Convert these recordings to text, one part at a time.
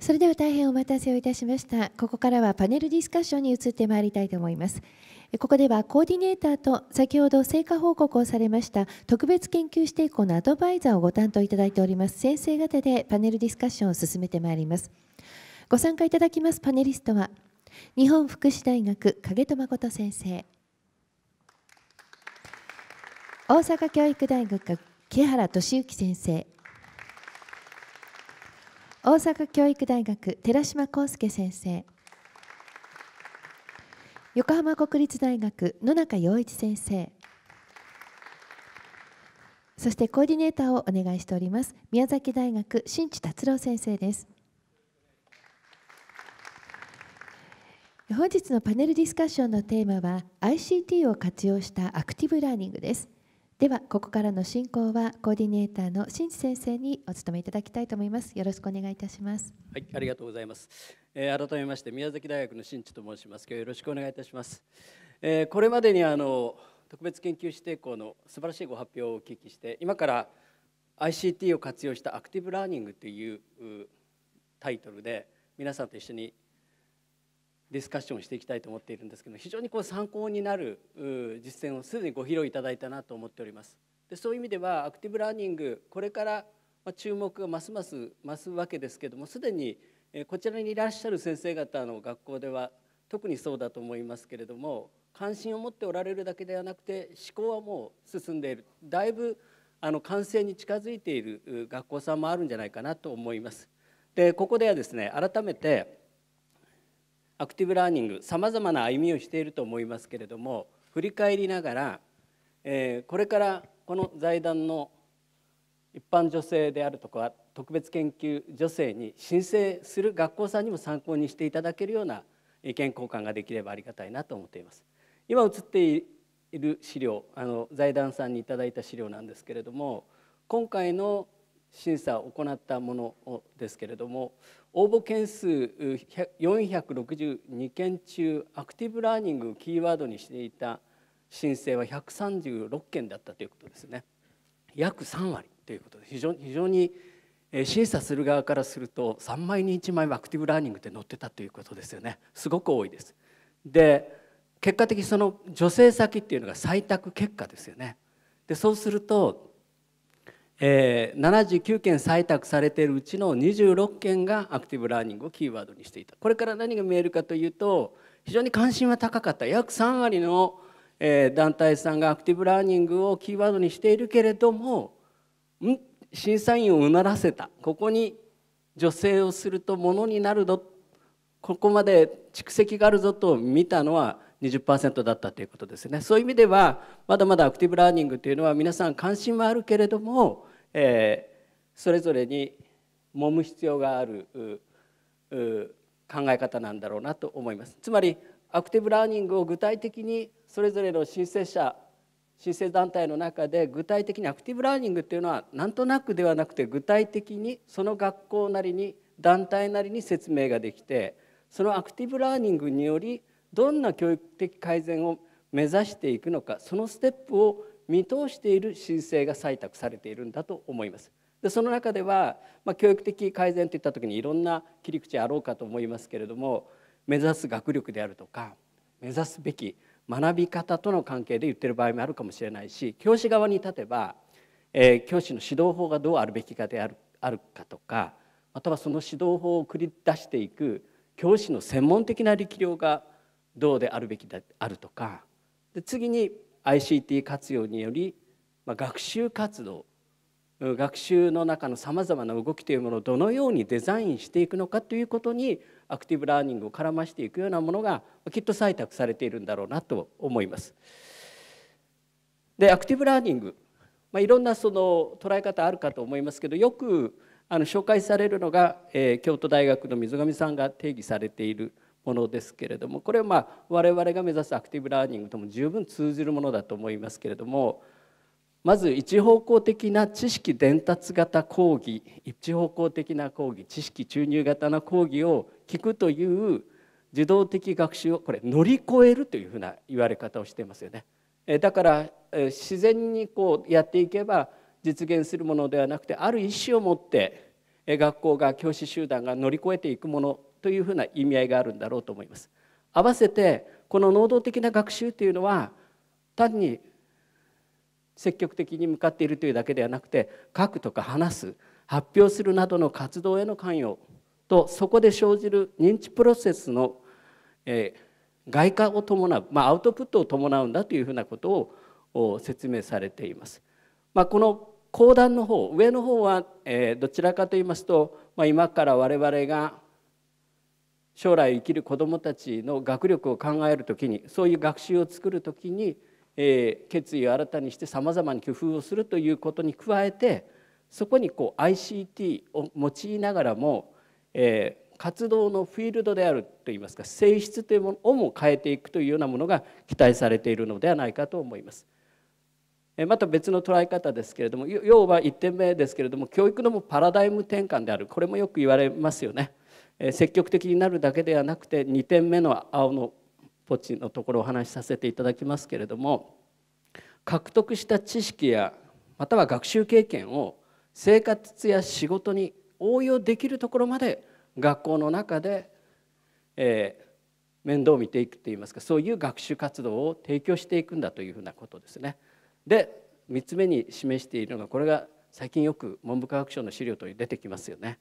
それでは大変お待たせをいたしました。ここからはパネルディスカッションに移ってまいりたいと思います。ここではコーディネーターと先ほど成果報告をされました特別研究指定校のアドバイザーをご担当いただいております先生方でパネルディスカッションを進めてまいります。ご参加いただきますパネリストは日本福祉大学影戸誠先生大阪教育大学木原俊之先生大阪教育大学寺島康介先生横浜国立大学野中陽一先生そしてコーディネーターをお願いしております宮崎大学新地達郎先生です本日のパネルディスカッションのテーマは ICT を活用したアクティブラーニングですではここからの進行はコーディネーターの新地先生にお務めいただきたいと思いますよろしくお願いいたしますはいありがとうございます、えー、改めまして宮崎大学の新地と申します今日よろしくお願いいたします、えー、これまでにあの特別研究指定校の素晴らしいご発表をお聞きして今から ICT を活用したアクティブラーニングというタイトルで皆さんと一緒にディスカッションしていきたいと思っているんですけど非常にこう参考になる実践をすでにご披露いただいたなと思っております。でそういう意味ではアクティブラーニングこれから注目がますます増すわけですけどもすでにこちらにいらっしゃる先生方の学校では特にそうだと思いますけれども関心を持っておられるだけではなくて思考はもう進んでいるだいぶあの完成に近づいている学校さんもあるんじゃないかなと思います。でここではですね改めてアクティブラーニングさまざまな歩みをしていると思いますけれども振り返りながら、えこれからこの財団の一般女性であるとか特別研究女性に申請する学校さんにも参考にしていただけるような意見交換ができればありがたいなと思っています。今映っている資料あの財団さんにいただいた資料なんですけれども今回の審査を行ったものですけれども応募件数462件中アクティブラーニングをキーワードにしていた申請は136件だったということですね約3割ということで非常非常に審査する側からすると3枚に1枚はアクティブラーニングで載ってたということですよねすごく多いです。で結果的にその助成先っていうのが採択結果ですよね。でそうするとえー、79件採択されているうちの26件がアクティブラーニングをキーワードにしていたこれから何が見えるかというと非常に関心は高かった約3割の、えー、団体さんがアクティブラーニングをキーワードにしているけれども審査員をうならせたここに女性をするとものになるぞここまで蓄積があるぞと見たのは20%だったということですねそういう意味ではまだまだアクティブラーニングというのは皆さん関心はあるけれどもえー、それぞれに揉む必要がある考え方なんだろうなと思います。つまりアクティブラーニングを具体的にそれぞれの申請者申請団体の中で具体的にアクティブラーニングっていうのはなんとなくではなくて具体的にその学校なりに団体なりに説明ができてそのアクティブラーニングによりどんな教育的改善を目指していくのかそのステップを見通している申請が採択されているんだと思います。でその中では、まあ、教育的改善といった時にいろんな切り口あろうかと思いますけれども目指す学力であるとか目指すべき学び方との関係で言ってる場合もあるかもしれないし教師側に立てば、えー、教師の指導法がどうあるべきかであるあるかとかまたはその指導法を繰り出していく教師の専門的な力量がどうであるべきであるとかで次に ICT 活用により、まあ、学習活動学習の中のさまざまな動きというものをどのようにデザインしていくのかということにアクティブラーニングを絡ましていくようなものがきっと採択されているんだろうなと思います。でアクティブラーニング、まあ、いろんなその捉え方あるかと思いますけどよくあの紹介されるのが、えー、京都大学の水上さんが定義されているものですけれどもこれはまあ我々が目指すアクティブラーニングとも十分通じるものだと思いますけれどもまず一方向的な知識伝達型講義一方向的な講義知識注入型の講義を聞くという自動的学習をこれ乗り越えるというふうな言われ方をしてますよね。だから自然にこうやっていけば実現するものではなくてある意思を持って学校が教師集団が乗り越えていくものというふうな意味合いがあるんだろうと思います。合わせてこの能動的な学習というのは単に積極的に向かっているというだけではなくて書くとか話す発表するなどの活動への関与とそこで生じる認知プロセスの、えー、外化を伴う、まあ、アウトプットを伴うんだというふうなことを説明されています。まあ、この講談の方上の方は、えー、どちらかと言いますと、まあ、今から我々が将来生きる子どもたちの学力を考えるときにそういう学習を作るときに、えー、決意を新たにしてさまざまに工夫をするということに加えてそこにこう ICT を用いながらも、えー、活動のフィールドであるといいますか性質というものをも変えていくというようなものが期待されているのではないかと思います。また別の捉え方ですけれども要は1点目ですけれども教育のもパラダイム転換であるこれもよく言われますよね。積極的になるだけではなくて2点目の青のポチのところをお話しさせていただきますけれども獲得した知識やまたは学習経験を生活や仕事に応用できるところまで学校の中で、えー、面倒を見ていくといいますかそういう学習活動を提供していくんだというふうなことですね。で3つ目に示しているのがこれが最近よく文部科学省の資料と出てきますよね。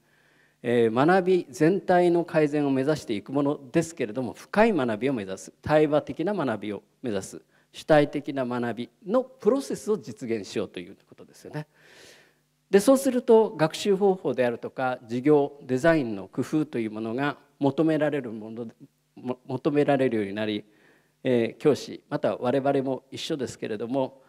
え学び全体の改善を目指していくものですけれども深い学びを目指す対話的な学びを目指す主体的な学びのプロセスを実現しようということですよね。でそうすると学習方法であるとか授業デザインの工夫というものが求められるもの求められるようになり、えー、教師また我々も一緒ですけれども、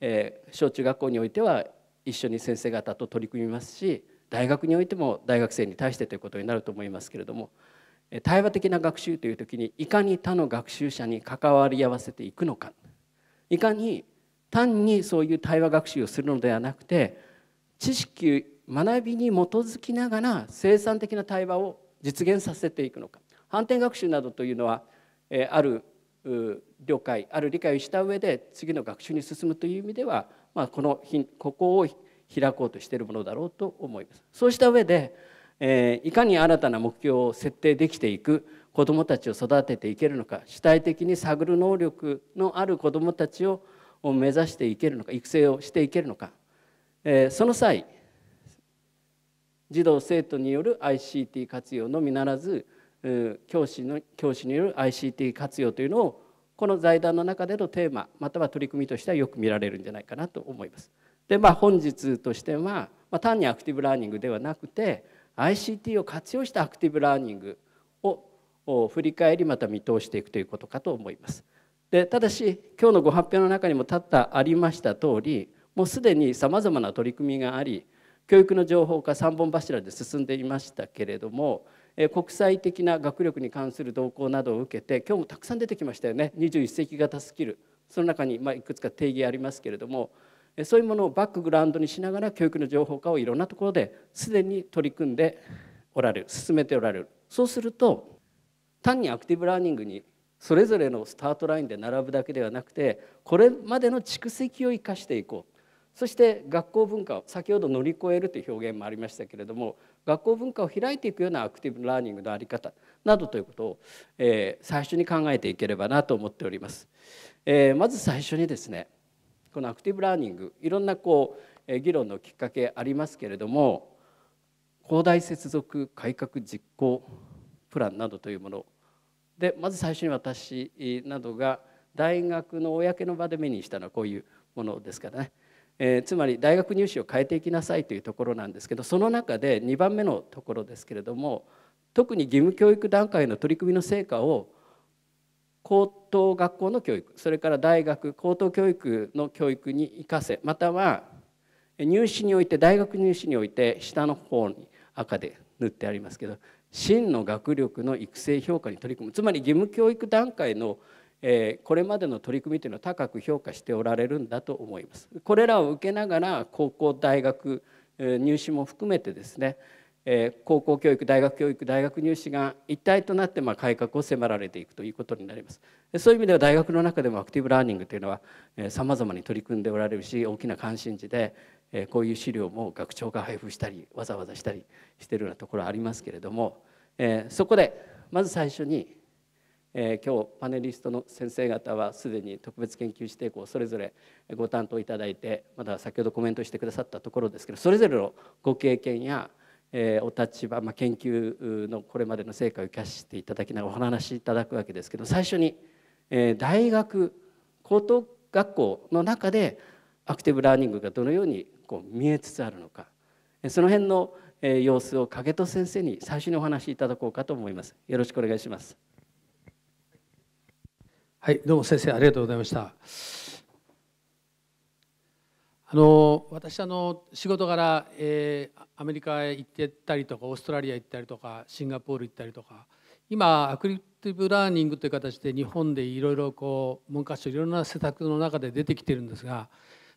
えー、小中学校においては一緒に先生方と取り組みますし大学においても大学生に対してということになると思いますけれども対話的な学習という時にいかに他の学習者に関わり合わせていくのかいかに単にそういう対話学習をするのではなくて知識学びに基づきながら生産的な対話を実現させていくのか反転学習などというのはある了解ある理解をした上で次の学習に進むという意味では、まあ、このここを開こうとしているものだろうと思います。そうした上で、えー、いかに新たな目標を設定できていく子どもたちを育てていけるのか主体的に探る能力のある子どもたちを目指していけるのか育成をしていけるのか、えー、その際児童生徒による ICT 活用のみならず教師の教師による ICT 活用というのをこの財団の中でのテーマまたは取り組みとしてはよく見られるんじゃないかなと思います。でまあ本日としては、まあ、単にアクティブラーニングではなくて ICT を活用したアクティブラーニングを振り返りまた見通していくということかと思います。でただし今日のご発表の中にも多々ありました通りもうすでにさまざまな取り組みがあり教育の情報化3本柱で進んでいましたけれども国際的な学力に関する動向などを受けて今日もたくさん出てきましたよね21世紀型スキルその中にまいくつか定義ありますけれどもそういうものをバックグラウンドにしながら教育の情報化をいろんなところですでに取り組んでおられる進めておられるそうすると単にアクティブラーニングにそれぞれのスタートラインで並ぶだけではなくてこれまでの蓄積を生かしていこうそして学校文化を先ほど乗り越えるという表現もありましたけれども学校文化を開いていくようなアクティブラーニングの在り方などということを、えー、最初に考えていければなと思っております。えー、まず最初にですねこのアクティブラーニングいろんなこう議論のきっかけありますけれども広大接続改革実行プランなどというものでまず最初に私などが大学の公の場で目にしたのはこういうものですからね、えー、つまり大学入試を変えていきなさいというところなんですけどその中で2番目のところですけれども特に義務教育段階の取り組みの成果を高等学校の教育それから大学高等教育の教育に生かせまたは入試において大学入試において下の方に赤で塗ってありますけど真の学力の育成評価に取り組むつまり義務教育段階のえこれまでの取り組みというのは高く評価しておられるんだと思います。これらを受けながら高校大学入試も含めてですねえー、高校教育大学教育大学入試が一体となってまあ改革を迫られていくということになりますそういう意味では大学の中でもアクティブラーニングというのはさまざまに取り組んでおられるし大きな関心事で、えー、こういう資料も学長が配布したりわざわざしたりしているようなところありますけれども、えー、そこでまず最初に、えー、今日パネリストの先生方はすでに特別研究指定校それぞれご担当いただいてまだ先ほどコメントしてくださったところですけどそれぞれのご経験やえお立場、まあ、研究のこれまでの成果を生かしていただきながらお話しいただくわけですけど最初に、え大学高等学校の中でアクティブラーニングがどのようにこう見えつつあるのかその辺の様子を影戸先生に最初にお話しいただこうかと思います。よろしくお願いします。はい、どうも先生ありがとうございました。あの私あの仕事柄、えー、アメリカへ行ってたりとかオーストラリア行ったりとかシンガポール行ったりとか今アクリティブラーニングという形で日本でいろいろこう文科省いろんな施策の中で出てきてるんですが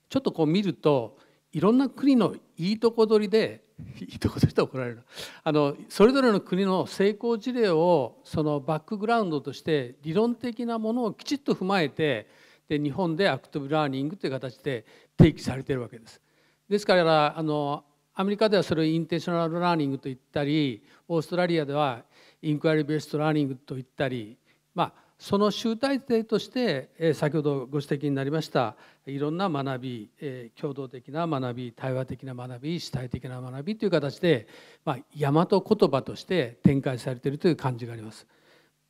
ちょっとこう見るといろんな国のいいとこ取りで いいとこ取りと怒られるあのそれぞれの国の成功事例をそのバックグラウンドとして理論的なものをきちっと踏まえてで日本でアクティブラーニングという形で提起されているわけです。ですからあのアメリカではそれをインテンショナルラーニングと言ったりオーストラリアではインクアリベーストラーニングと言ったり、まあ、その集大成として先ほどご指摘になりましたいろんな学び共同的な学び対話的な学び主体的な学びという形で、まあ、大和言葉として展開されているという感じがあります。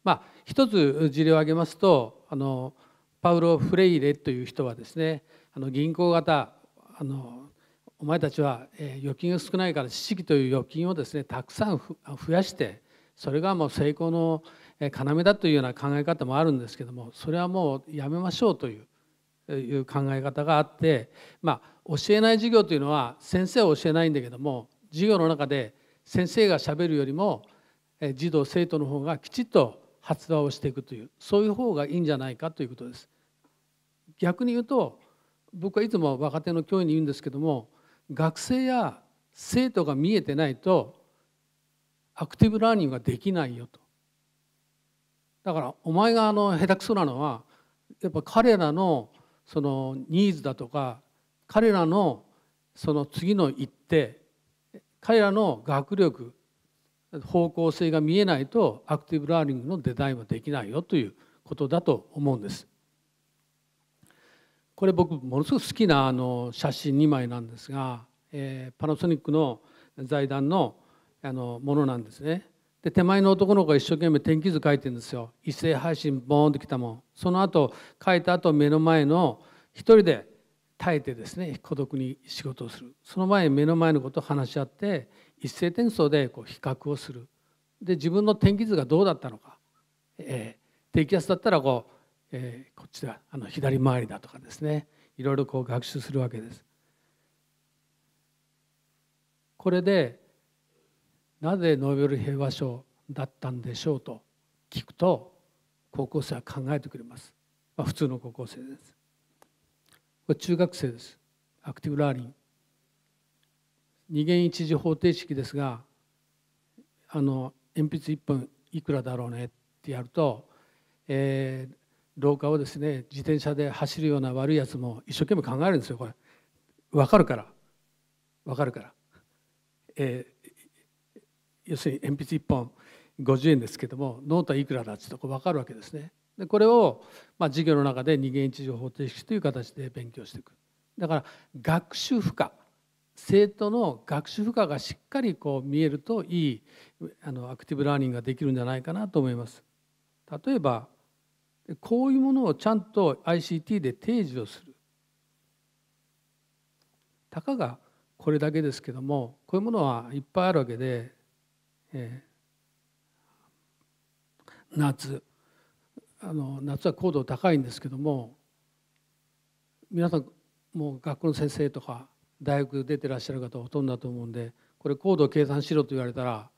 まあ、一つ事例を挙げますとあのパウロ・フレイレという人はですねの銀行型あのお前たちは、え預金が少ないから知識という預金をですねたくさん増やしてそれがもう成功の要だというような考え方もあるんですけどもそれはもうやめましょうといういう考え方があって、まあ、教えない授業というのは先生は教えないんだけども授業の中で先生がしゃべるよりも児童生徒の方がきちっと発話をしていくというそういう方がいいんじゃないかということです。逆に言うと僕はいつも若手の教員に言うんですけども学生や生徒が見えてないとアクティブラーニングができないよとだからお前があの下手くそなのはやっぱ彼らのそのニーズだとか彼らのその次の一手彼らの学力方向性が見えないとアクティブラーニングのデザインはできないよということだと思うんです。これ僕ものすごく好きなあの写真2枚なんですが、えー、パナソニックの財団のあのものなんですねで手前の男の子が一生懸命天気図書いてるんですよ一斉配信ボーンってきたもんその後書いた後目の前の一人で耐えてですね孤独に仕事をするその前に目の前のことを話し合って一斉転送でこう比較をするで自分の天気図がどうだったのか、えー、低気圧だったらこうえー、こちらあの左回りだとかですねいろいろこう学習するわけです。これでなぜノーベル平和賞だったんでしょうと聞くと高校生は考えてくれます。まあ、普通の高校生です。これ中学生です。アクティブラーニング。二元一次方程式ですがあの鉛筆1本いくらだろうねってやると、えー、廊下をですね自転車で走るような悪いやつも一生懸命考えるんですよこれ分かるから分かるから、えー、要するに鉛筆1本50円ですけどもノートはいくらだってとこ分かるわけですねでこれを、まあ、授業の中で二元一乗方程式という形で勉強していくだから学習負荷生徒の学習負荷がしっかりこう見えるといいあのアクティブラーニングができるんじゃないかなと思います。例えばこういうものをちゃんと ICT で提示をするたかがこれだけですけどもこういうものはいっぱいあるわけで、えー、夏あの夏は高度高いんですけども皆さんもう学校の先生とか大学出てらっしゃる方ほとんどだと思うんでこれ高度計算しろと言われたら、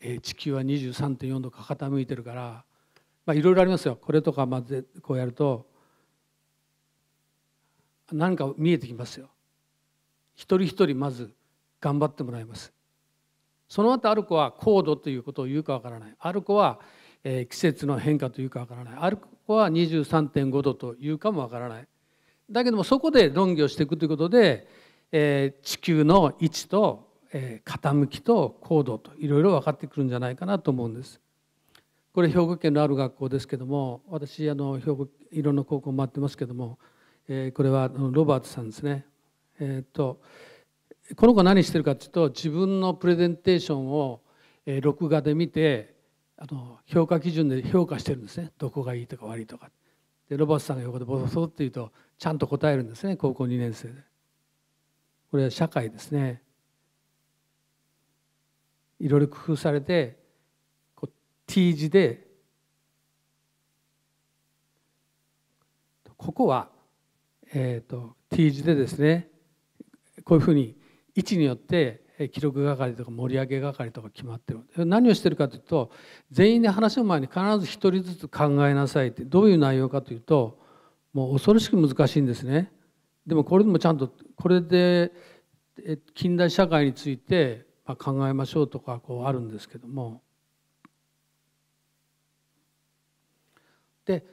えー、地球は23.4度か傾いてるからまあ、いろいろありますよこれとかまずこうやると何か見えてきますよ一人一人まず頑張ってもらいますその後ある子は高度ということを言うかわからないある子は、えー、季節の変化というかわからないある子は23.5度というかもわからないだけどもそこで論議をしていくということで、えー、地球の位置と、えー、傾きと高度といろいろ分かってくるんじゃないかなと思うんです。これ兵庫県のある学校ですけども私あの兵庫いろんな高校回ってますけども、えー、これはロバートさんですね。えー、っとこの子何してるかっていうと自分のプレゼンテーションを、えー、録画で見てあの評価基準で評価してるんですねどこがいいとか悪いとか。でロバートさんが横でボソボソって言うとちゃんと答えるんですね高校2年生で。これは社会ですね。いろいろ工夫されて T 字でここは、えーと、T 字でですねこういうふうに位置によって記録係とか盛り上げ係とか決まってる何をしてるかというと全員で話す前に必ず1人ずつ考えなさいってどういう内容かというともう恐ろしく難しいんですねでもこれでもちゃんとこれで近代社会について考えましょうとかこうあるんですけどもで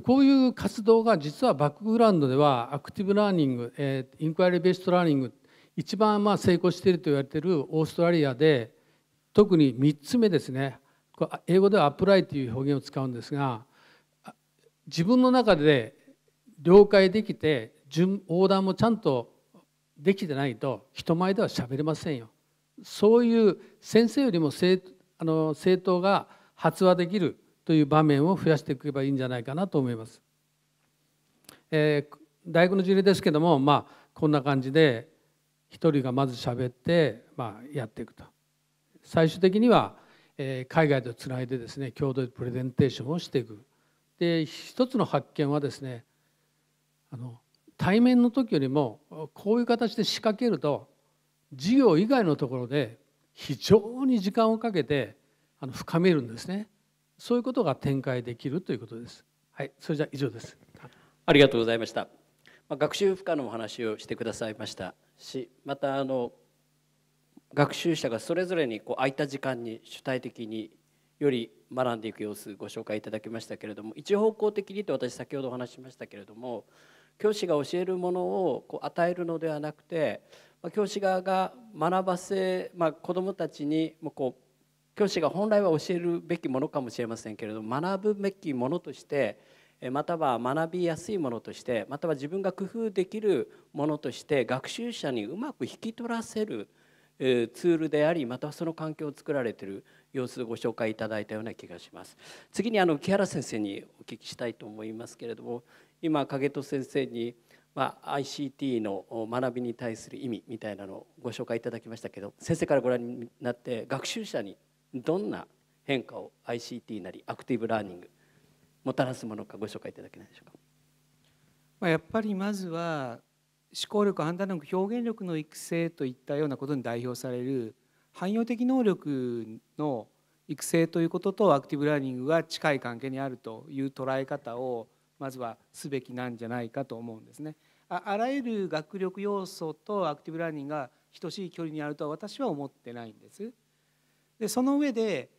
こういう活動が実はバックグラウンドではアクティブラーニング、えー、インクワイリー・ベーストラーニング一番まあ成功していると言われているオーストラリアで特に3つ目ですね英語ではアプライという表現を使うんですが自分の中で了解できて横断もちゃんとできてないと人前では喋れませんよそういう先生よりも生あの生徒が発話できるという場面を増やしていけばいいんじゃないかなと思います。えー、大学の事例ですけども、まあ、こんな感じで1人がまず喋って、まあ、やっていくと最終的には、えー、海外とつないでですね共同でプレゼンテーションをしていくで一つの発見はですねあの対面の時よりもこういう形で仕掛けると授業以外のところで非常に時間をかけてあの深めるんですね。そういうことが展開できるということです。はい、それじゃ以上です。ありがとうございました。まあ、学習負荷のお話をしてくださいましたし、またあの学習者がそれぞれにこう空いた時間に主体的により学んでいく様子ご紹介いただきましたけれども一方向的にと私先ほどお話しましたけれども教師が教えるものをこう与えるのではなくて教師側が学ばせ、まあ、子どもたちにもこう教師が本来は教えるべきものかもしれませんけれども学ぶべきものとしてまたは学びやすいものとしてまたは自分が工夫できるものとして学習者にうまく引き取らせるツールでありまたはその環境を作られている様子をご紹介いただいたような気がします。次にあの木原先生にお聞きしたいと思いますけれども今影戸先生にまあ、ICT の学びに対する意味みたいなのをご紹介いただきましたけど先生からご覧になって学習者にどんな変化を ICT なりアクティブラーニングもたらすものかご紹介いただけないでしょうか。まやっぱりまずは思考力判断力表現力の育成といったようなことに代表される汎用的能力の育成ということとアクティブラーニングが近い関係にあるという捉え方をまずはすべきなんじゃないかと思うんですね。ああらゆる学力要素とアクティブラーニングが等しい距離にあるとは私は思ってないんです。でその上で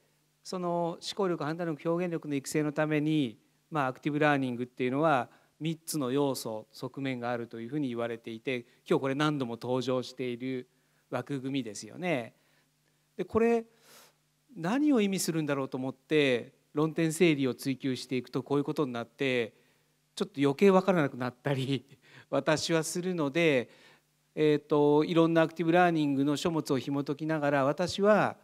その思考力判断力表現力の育成のために、まあ、アクティブラーニングっていうのは3つの要素側面があるというふうに言われていて今日これ何度も登場している枠組みですよね。でこれ何を意味するんだろうと思って論点整理を追求していくとこういうことになってちょっと余計分からなくなったり 私はするので、えーと、といろんなアクティブラーニングの書物を紐解きながら私は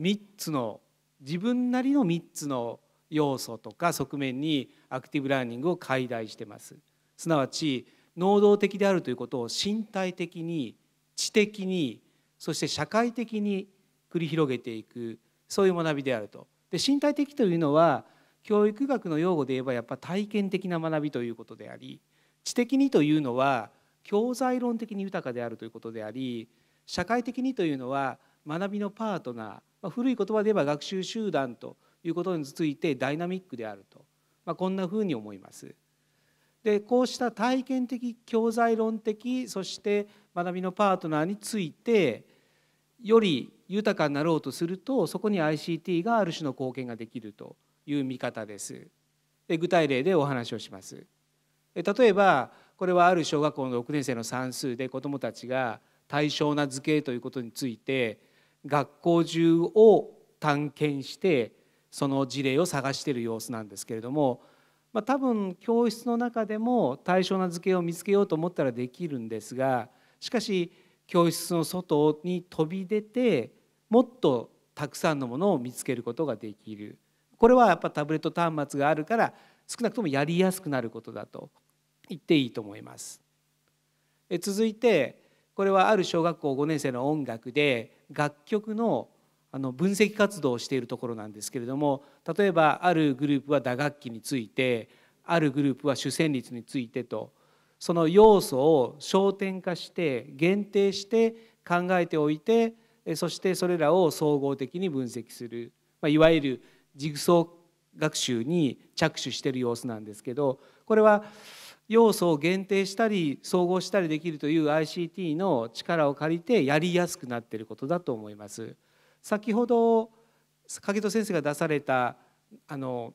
3つの自分なりの3つの要素とか側面にアクティブラーニングを解題してますすなわち能動的であるということを身体的に知的にそして社会的に繰り広げていくそういう学びであるとで身体的というのは教育学の用語で言えばやっぱ体験的な学びということであり知的にというのは教材論的に豊かであるということであり社会的にというのは学びのパートナーま古い言葉で言えば学習集団ということについてダイナミックであると、まあ、こんなふうに思います。でこうした体験的教材論的そして学びのパートナーについてより豊かになろうとするとそこに ICT がある種の貢献ができるという見方です。で具体例でお話をします。例えばこれはある小学校の6年生の算数で子どもたちが対象な図形ということについて学校中を探検してその事例を探している様子なんですけれども、まあ、多分教室の中でも対象な図形を見つけようと思ったらできるんですがしかし教室の外に飛び出てもっとたくさんのものを見つけることができるこれはやっぱタブレット端末があるから少なくともやりやすくなることだと言っていいと思います。え続いてこれはある小学校5年生の音楽で楽曲のあの分析活動をしているところなんですけれども例えばあるグループは打楽器についてあるグループは主旋律についてとその要素を焦点化して限定して考えておいてそしてそれらを総合的に分析する、まあ、いわゆるジグソー学習に着手してる様子なんですけどこれは要素を限定したり総合したりできるという ICT の力を借りてやりやすくなっていることだと思います。先ほど影戸先生が出されたあの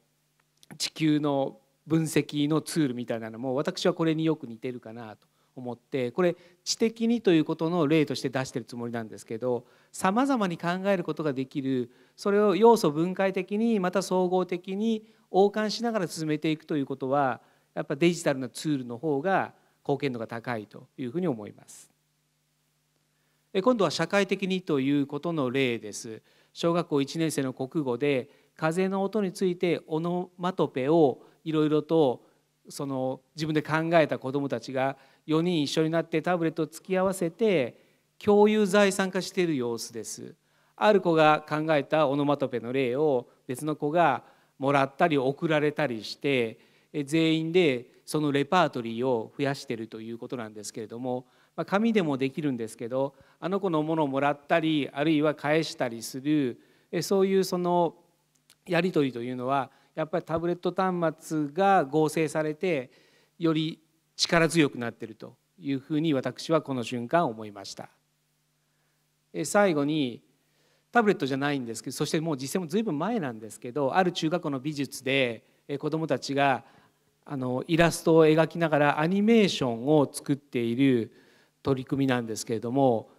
地球の分析のツールみたいなのも私はこれによく似てるかなと思ってこれ知的にということの例として出してるつもりなんですけどさまざまに考えることができるそれを要素分解的にまた総合的に横貫しながら進めていくということはやっぱデジタルなツールの方が貢献度が高いというふうに思います。今度は社会的にということの例です。小学校1年生の国語で風の音についてオノマトペをいろいろとその自分で考えた子どもたちが4人一緒になってタブレットを突き合わせて共有財産化している様子です。ある子が考えたオノマトペの例を別の子がもらったり送られたりして全員でそのレパートリーを増やしてるということなんですけれども、まあ、紙でもできるんですけどあの子のものをもらったりあるいは返したりするそういうそのやり取りというのはやっぱりタブレット端末が合成されてより力強くなってるというふうに私はこの瞬間思いました。最後にタブレットじゃないんですけどそしてもう実際も随分前なんですけどある中学校の美術で子どもたちがあのイラストを描きながらアニメーションを作っている取り組みなんですけれども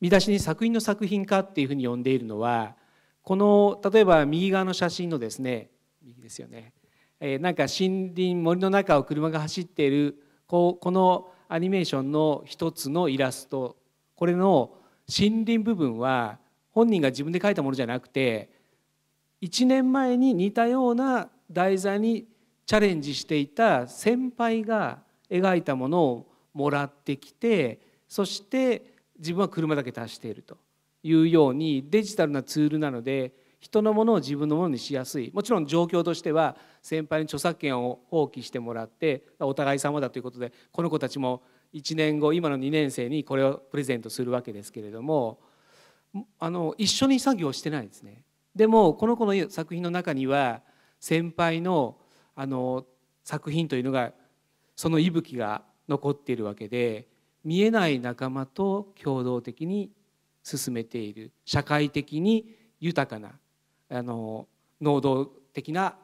見出しに作品の作品化っていうふうに呼んでいるのはこの例えば右側の写真のですね右ですよね、えー、なんか森林森の中を車が走っているここのアニメーションの一つのイラストこれの森林部分は本人が自分で描いたものじゃなくて1年前に似たような題材にチャレンジしていた先輩が描いたものをもらってきてそして自分は車だけ足しているというようにデジタルなツールなので人のものを自分のものにしやすいもちろん状況としては先輩に著作権を放棄してもらってお互い様だということでこの子たちも1年後今の2年生にこれをプレゼントするわけですけれどもあの一緒に作業してないですね。でもこの子の作品の中には先輩のあの作品というのがその息吹が残っているわけで見えない仲間と共同的に進めている社会的に豊かなあの能動的な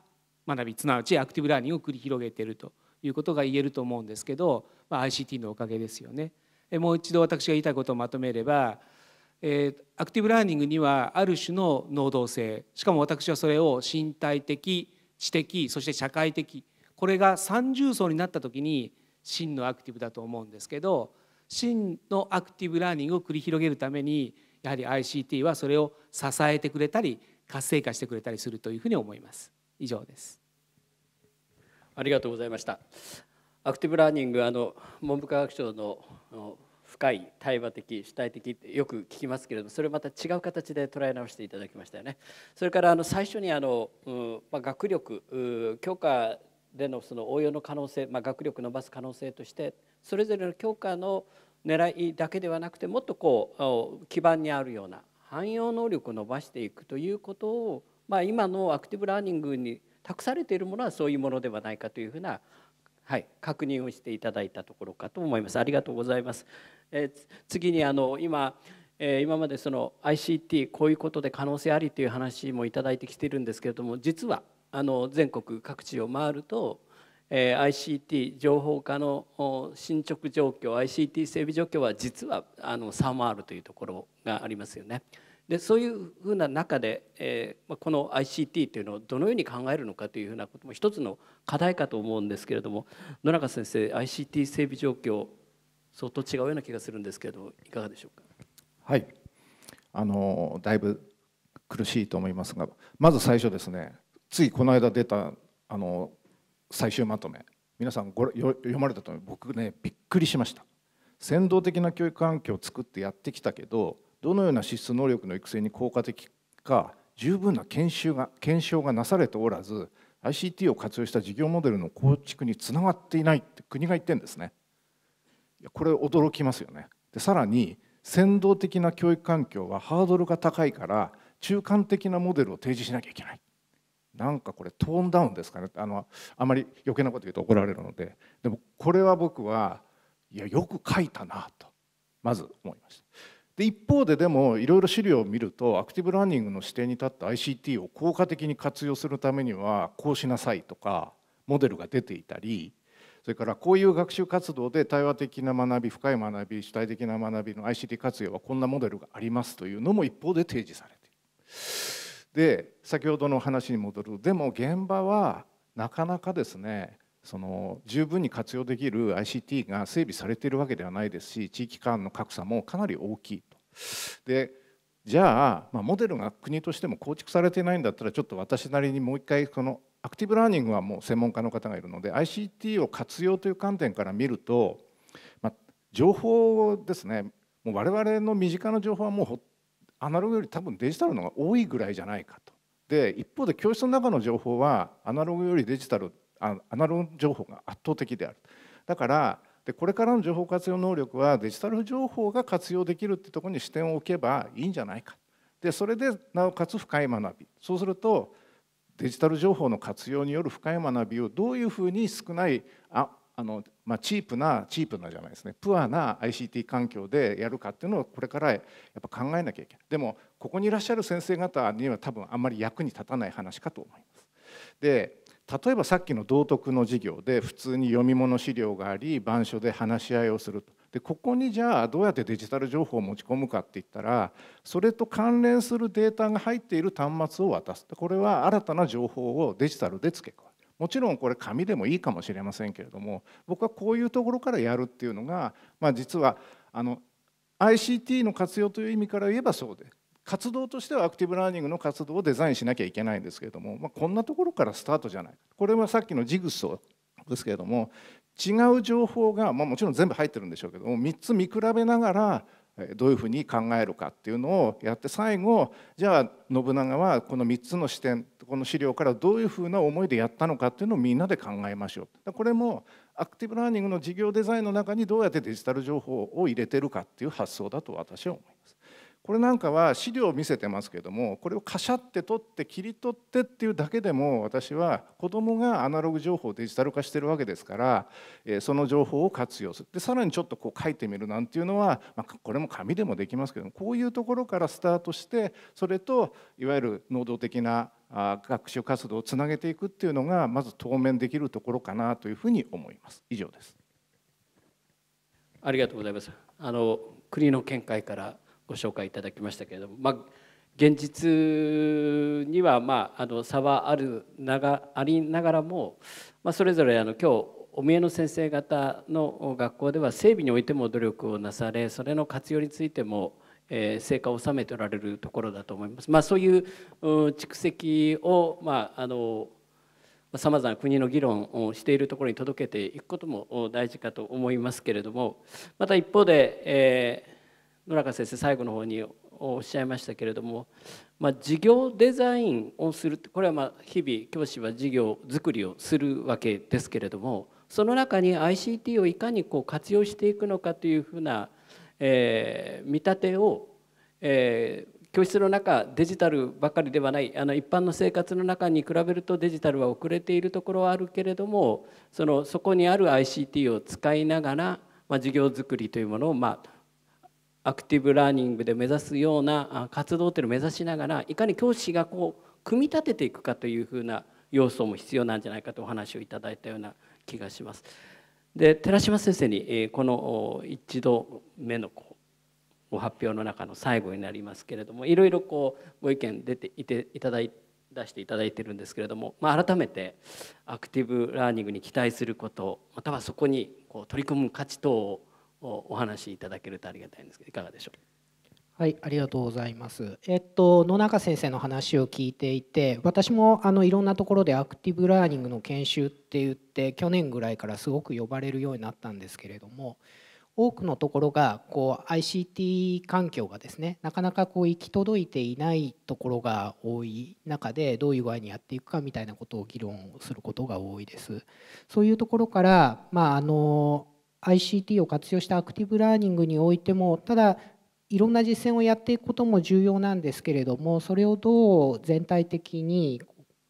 学びすなわちアクティブラーニングを繰り広げているということが言えると思うんですけど、まあ、ICT のおかげですよね。もう一度私が言いたいことをまとめれば、えー、アクティブラーニングにはある種の能動性しかも私はそれを身体的知的そして社会的これが三重層になった時に真のアクティブだと思うんですけど真のアクティブラーニングを繰り広げるためにやはり ICT はそれを支えてくれたり活性化してくれたりするというふうに思います。以上ですありがとうございましたアクティブラーニングあの文部科学省の深い対話的主体的ってよく聞きますけれどもそれまた違う形で捉え直していただきましたよね。それからあの最初にあの、まあ、学力教科でのその応用の可能性、まあ、学力伸ばす可能性としてそれぞれの教科の狙いだけではなくてもっとこう基盤にあるような汎用能力を伸ばしていくということを、まあ、今のアクティブラーニングに託されているものはそういうものではないかというふうなはい、確認をしていただいたところかと思います。ありがとうございます。え次にあの今、え今までその ICT こういうことで可能性ありという話もいただいてきてるんですけれども、実はあの全国各地を回ると、え ICT 情報化の進捗状況、ICT 整備状況は実はあの差もあるというところがありますよね。でそういうふうな中で、えー、この ICT というのをどのように考えるのかというふうなことも一つの課題かと思うんですけれども野中先生 ICT 整備状況相当違うような気がするんですけれどいかがでしょうか。はいあのだいぶ苦しいと思いますがまず最初ですねついこの間出たあの最終まとめ皆さんご読まれたと思う僕ねびっくりしました。先導的な教育環境を作ってやってきたけどどのような資質能力の育成に効果的か十分な研修が検証がなされておらず ICT を活用した事業モデルの構築につながっていないって国が言ってるんですね。これ驚きますよねでさらに先導的な教育環境はハードルが高いから中間的なモデルを提示しなきゃいけないなんかこれトーンダウンですかねあのあまり余計なこと言うと怒られるのででもこれは僕はいやよく書いたなとまず思いました。で一方ででもいろいろ資料を見るとアクティブラーニングの視点に立った ICT を効果的に活用するためにはこうしなさいとかモデルが出ていたりそれからこういう学習活動で対話的な学び深い学び主体的な学びの ICT 活用はこんなモデルがありますというのも一方で提示されている。で先ほどの話に戻るでも現場はなかなかですねその十分に活用できる ICT が整備されているわけではないですし地域間の格差もかなり大きいでじゃあ、まあ、モデルが国としても構築されていないんだったらちょっと私なりにもう一回このアクティブラーニングはもう専門家の方がいるので ICT を活用という観点から見ると、まあ、情報ですねもう我々の身近な情報はもうアナログより多分デジタルのが多いぐらいじゃないかと。で一方で教室の中の情報はアナログよりデジタルアナログ情報が圧倒的である。だからでこれからの情報活用能力はデジタル情報が活用できるってとこに視点を置けばいいんじゃないかでそれでなおかつ深い学びそうするとデジタル情報の活用による深い学びをどういうふうに少ないああの、まあ、チープなチープなじゃないですねプアな ICT 環境でやるかっていうのをこれからやっぱ考えなきゃいけないでもここにいらっしゃる先生方には多分あんまり役に立たない話かと思います。で例えばさっきの道徳の授業で普通に読み物資料があり板書で話し合いをするとでここにじゃあどうやってデジタル情報を持ち込むかっていったらそれと関連するデータが入っている端末を渡すこれは新たな情報をデジタルで付け加えるもちろんこれ紙でもいいかもしれませんけれども僕はこういうところからやるっていうのが、まあ、実はあの ICT の活用という意味から言えばそうで活動としてはアクティブラーニングの活動をデザインしなきゃいけないんですけれども、まあ、こんなところからスタートじゃないこれはさっきのジグソーですけれども違う情報が、まあ、もちろん全部入ってるんでしょうけども3つ見比べながらどういうふうに考えるかっていうのをやって最後じゃあ信長はこの3つの視点この資料からどういうふうな思いでやったのかっていうのをみんなで考えましょうこれもアクティブラーニングの事業デザインの中にどうやってデジタル情報を入れてるかっていう発想だと私は思います。これなんかは資料を見せてますけどもこれをカシャって取って切り取ってっていうだけでも私は子どもがアナログ情報をデジタル化してるわけですからその情報を活用するでさらにちょっとこう書いてみるなんていうのは、まあ、これも紙でもできますけどもこういうところからスタートしてそれといわゆる能動的な学習活動をつなげていくっていうのがまず当面できるところかなというふうに思います。以上ですありがとうございますあの国の見解からご紹介いただきましたけれども、まあ、現実には、まあ、あの差はあるながありながらも、まあ、それぞれあの今日お見えの先生方の学校では整備においても努力をなされそれの活用についてもえ成果を収めておられるところだと思います。まあ、そういう蓄積を、まあ、あのさまざまな国の議論をしているところに届けていくことも大事かと思いますけれどもまた一方で、えー野中先生最後の方におっしゃいましたけれども、まあ、事業デザインをするこれはま日々教師は事業作りをするわけですけれどもその中に ICT をいかにこう活用していくのかというふうな、えー、見立てを、えー、教室の中デジタルばかりではないあの一般の生活の中に比べるとデジタルは遅れているところはあるけれどもそのそこにある ICT を使いながら、まあ、事業作りというものをまあアクティブラーニングで目指すような活動というのを目指しながらいかに教師がこう組み立てていくかというふうな要素も必要なんじゃないかとお話をいただいたような気がします。で寺島先生にこの一度目のご発表の中の最後になりますけれどもいろいろこうご意見出ていていただい出していただいてるんですけれども、まあ、改めてアクティブラーニングに期待することまたはそこにこう取り組む価値等をお話しいただけるとありがたいんですけどいかがでしょうはい、ありがとうございます。えっと野中先生の話を聞いていて、私もあのいろんなところでアクティブラーニングの研修って言って去年ぐらいからすごく呼ばれるようになったんですけれども、多くのところがこう ICT 環境がですね、なかなかこう行き届いていないところが多い中でどういう具合にやっていくかみたいなことを議論することが多いです。そういうところからまああの ICT を活用したアクティブラーニングにおいてもただいろんな実践をやっていくことも重要なんですけれどもそれをどう全体的に